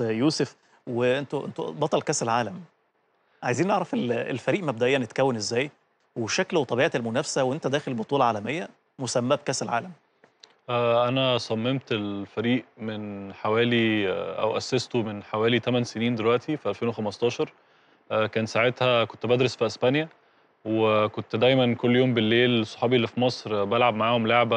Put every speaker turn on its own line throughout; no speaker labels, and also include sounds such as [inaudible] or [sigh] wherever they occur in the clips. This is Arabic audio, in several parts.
يوسف وانتوا انتوا بطل كاس العالم عايزين نعرف الفريق مبدئيا اتكون ازاي وشكله وطبيعه المنافسه وانت داخل بطوله عالميه مسماه بكاس العالم آه، انا صممت الفريق من حوالي آه، او اسسته من حوالي 8 سنين دلوقتي في 2015 آه، كان ساعتها كنت بدرس في اسبانيا وكنت دايما كل يوم بالليل صحابي اللي في مصر بلعب معاهم لعبه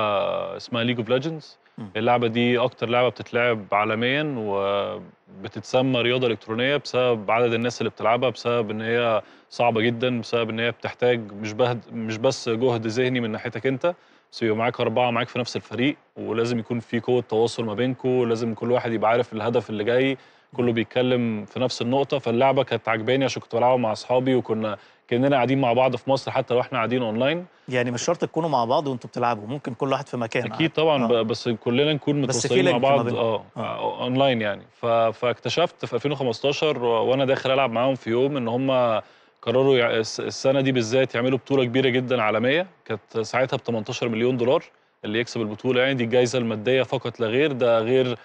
اسمها ليج اوف ليجندز اللعبه دي اكتر لعبه بتتلعب عالميا وبتتسمى رياضه الكترونيه بسبب عدد الناس اللي بتلعبها بسبب ان هي صعبه جدا بسبب ان هي بتحتاج مش بهد مش بس جهد ذهني من ناحيتك انت بس يبقى معاك اربعه معاك في نفس الفريق ولازم يكون في قوه تواصل ما بينكم لازم كل واحد يبقى عارف الهدف اللي جاي كله بيتكلم في نفس النقطه فاللعبه كانت عجباني عشان كنت بلعبها مع اصحابي وكنا كاننا قاعدين مع بعض في مصر حتى لو احنا قاعدين اونلاين يعني مش شرط تكونوا مع بعض وانتوا بتلعبوا ممكن كل واحد في مكان اكيد طبعا آه. بس كلنا نكون متواصلين مع بعض آه. اه اونلاين آه، يعني فاكتشفت في 2015 وانا داخل العب معاهم في يوم ان هم قرروا السنه دي بالذات يعملوا بطوله كبيره جدا عالميه كانت ساعتها ب 18 مليون دولار اللي يكسب البطوله يعني دي الجائزه الماديه فقط لا غير ده غير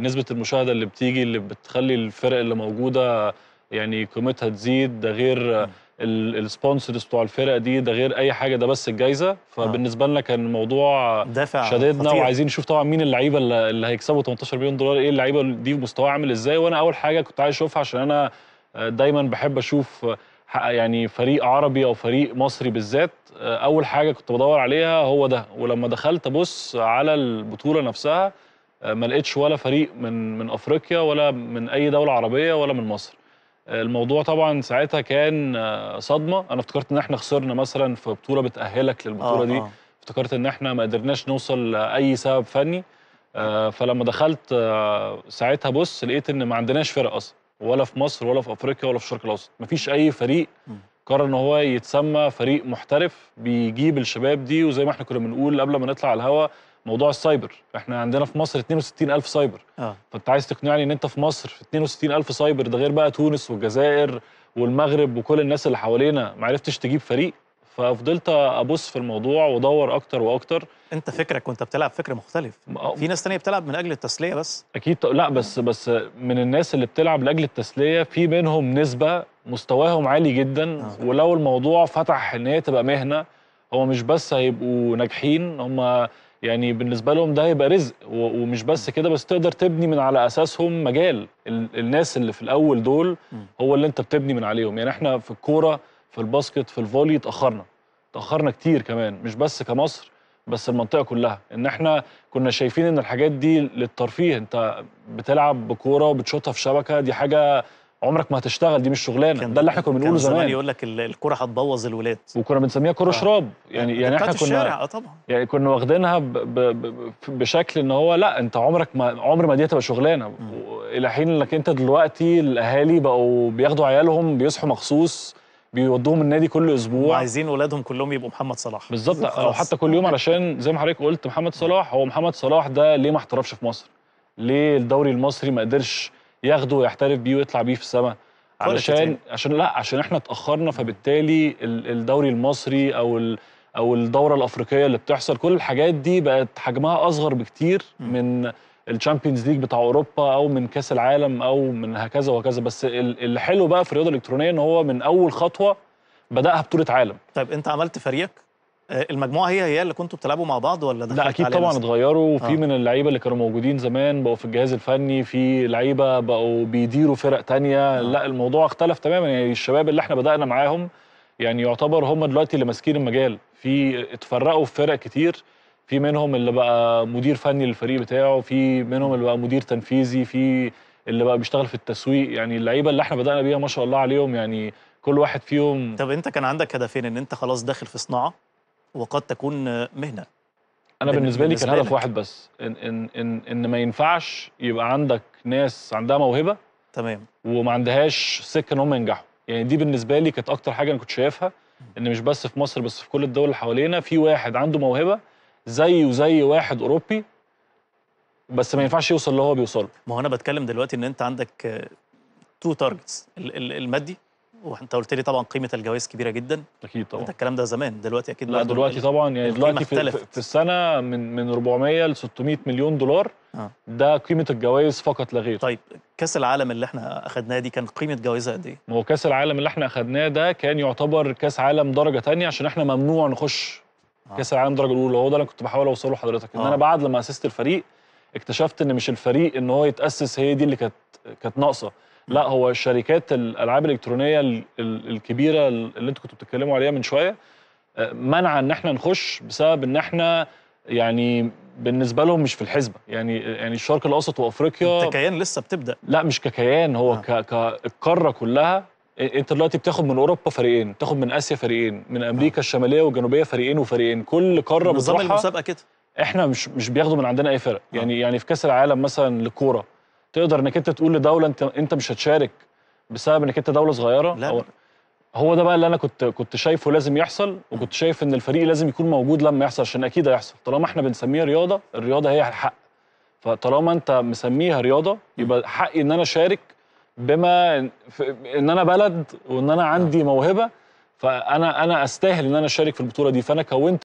نسبه المشاهده اللي بتيجي اللي بتخلي الفرق اللي موجوده يعني قيمتها تزيد ده غير السبونسرز بتوع الفرقه دي ده غير اي حاجه ده بس الجايزه فبالنسبه لنا كان الموضوع دافع شديدنا خطير. وعايزين نشوف طبعا مين اللعيبه اللي هيكسبوا 18 مليون دولار ايه اللعيبه دي مستواها عامل ازاي وانا اول حاجه كنت عايز اشوفها عشان انا دايما بحب اشوف يعني فريق عربي او فريق مصري بالذات اول حاجه كنت بدور عليها هو ده ولما دخلت ابص على البطوله نفسها آه، ما لقيتش ولا فريق من من افريقيا ولا من اي دوله عربيه ولا من مصر آه، الموضوع طبعا ساعتها كان آه، صدمه انا افتكرت ان احنا خسرنا مثلا في بطوله بتاهلك للبطوله آه دي افتكرت ان احنا ما قدرناش نوصل لاي سبب فني فلما دخلت ساعتها بص لقيت ان ما عندناش فرق اصلا ولا في مصر ولا في افريقيا ولا في الشرق الاوسط مفيش اي فريق قرر ان هو يتسمى فريق محترف بيجيب الشباب دي وزي ما احنا كنا بنقول قبل ما نطلع على الهواء موضوع السايبر احنا عندنا في مصر 62000 سايبر اه فانت عايز تقنعني ان انت في مصر في 62000 سايبر ده غير بقى تونس والجزائر والمغرب وكل الناس اللي حوالينا ما عرفتش تجيب فريق ففضلت ابص في الموضوع وادور اكتر واكتر انت فكرك وانت بتلعب فكر مختلف في ناس تانية بتلعب من اجل التسليه بس اكيد لا بس بس من الناس اللي بتلعب لاجل التسليه في منهم نسبه مستواهم عالي جدا آه. ولو الموضوع فتح ان هي تبقى مهنه هو مش بس هيبقوا ناجحين هم يعني بالنسبه لهم ده هيبقى رزق ومش بس كده بس تقدر تبني من على اساسهم مجال الناس اللي في الاول دول هو اللي انت بتبني من عليهم يعني احنا في الكوره في الباسكت في الفولي اتاخرنا اتاخرنا كتير كمان مش بس كمصر بس المنطقه كلها ان احنا كنا شايفين ان الحاجات دي للترفيه انت بتلعب بكوره وبتشوطها في شبكه دي حاجه عمرك ما هتشتغل دي مش شغلانه ده اللي احنا كنا بنقوله زمان زمان يقول لك الكوره هتبوظ الولاد وكنا بنسميها كوره آه. شراب يعني يعني, يعني احنا كنا آه طبعا يعني كنا واخدينها بشكل ان هو لا انت عمرك ما عمر ما دي هتبقى شغلانه الى حين انك انت دلوقتي الاهالي بقوا بياخدوا عيالهم بيصحوا مخصوص بيودوهم النادي كل اسبوع عايزين اولادهم كلهم يبقوا محمد صلاح بالظبط [laughs] او حتى كل يوم علشان زي ما حضرتك قلت محمد صلاح هو محمد صلاح ده ليه ما احترفش في مصر ليه الدوري المصري ما قدرش ياخده ويحترف بيه ويطلع بيه في السماء علشان عشان لا عشان احنا اتاخرنا فبالتالي الدوري المصري او او الدوره الافريقيه اللي بتحصل كل الحاجات دي بقت حجمها اصغر بكتير من الشامبيونز ليج بتاع اوروبا او من كاس العالم او من هكذا وهكذا بس اللي حلو بقى في الرياضه الالكترونيه ان هو من اول خطوه بداها بطوله عالم طيب انت عملت فريقك آه، المجموعه هي هي اللي كنتوا بتلعبوا مع بعض ولا لا اكيد طبعا اتغيروا وفي آه. من اللعيبه اللي كانوا موجودين زمان بقوا في الجهاز الفني في لعيبه بقوا بيديروا فرق تانية آه. لا الموضوع اختلف تماما يعني الشباب اللي احنا بدانا معاهم يعني يعتبر هم دلوقتي اللي ماسكين المجال في اتفرقوا في فرق كتير في منهم اللي بقى مدير فني للفريق بتاعه في منهم اللي بقى مدير تنفيذي في اللي بقى بيشتغل في التسويق يعني اللعيبه اللي احنا بدانا بيها ما شاء الله عليهم يعني كل واحد فيهم طب انت كان عندك هدفين ان انت خلاص داخل في صناعه وقد تكون مهنه
انا بالنسبه لي كان هدف واحد
بس ان ان ان ان ما ينفعش يبقى عندك ناس عندها موهبه تمام وما عندهاش سكه ان هم ينجحوا يعني دي بالنسبه لي كانت اكتر حاجه انا كنت شايفها ان مش بس في مصر بس في كل الدول اللي حوالينا في واحد عنده موهبه زيه زي واحد اوروبي بس ما ينفعش يوصل اللي هو بيوصله ما هو انا بتكلم دلوقتي ان انت عندك تو تارجتس المادي وانت قلت لي طبعا قيمه الجوائز كبيره جدا اكيد طبعا انت الكلام ده زمان دلوقتي اكيد لا دلوقتي طبعا يعني دلوقتي في, في السنه من من 400 ل 600 مليون دولار آه. ده قيمه الجوائز فقط لا غير طيب كاس العالم اللي احنا اخدناه دي كان قيمه جوائزها قد ايه ما هو كاس العالم اللي احنا اخدناه ده كان يعتبر كاس عالم درجه ثانيه عشان احنا ممنوع نخش آه. كاس العالم درجه الاولى هو ده اللي كنت بحاول اوصله لحضرتك ان آه. انا بعد لما اسست الفريق اكتشفت ان مش الفريق ان هو يتاسس هي دي اللي كانت كانت ناقصه لا هو شركات الالعاب الالكترونيه الكبيره اللي انتوا كنتوا بتتكلموا عليها من شويه آه، منع ان احنا نخش بسبب ان احنا يعني بالنسبه لهم مش في الحسبه يعني يعني الشرق الاوسط وافريقيا ككيان لسه بتبدا لا مش ككيان هو آه. كالقاره كلها انت دلوقتي بتاخد من اوروبا فريقين بتاخد من اسيا فريقين من امريكا آه. الشماليه والجنوبيه فريقين وفريقين كل قاره بتروحها نظام المسابقه كده احنا مش مش بياخدوا من عندنا اي فرق آه. يعني يعني في كاس العالم مثلا للكوره تقدر انك انت تقول لدوله انت انت مش هتشارك بسبب انك انت دوله صغيره لا. أو هو ده بقى اللي انا كنت كنت شايفه لازم يحصل وكنت شايف ان الفريق لازم يكون موجود لما يحصل عشان اكيد هيحصل طالما احنا بنسميها رياضه الرياضه هي الحق فطالما انت مسميها رياضه يبقى حقي ان انا اشارك بما ان انا بلد وان انا عندي نعم. موهبه فانا انا استاهل ان انا اشارك في البطوله دي فانا كونت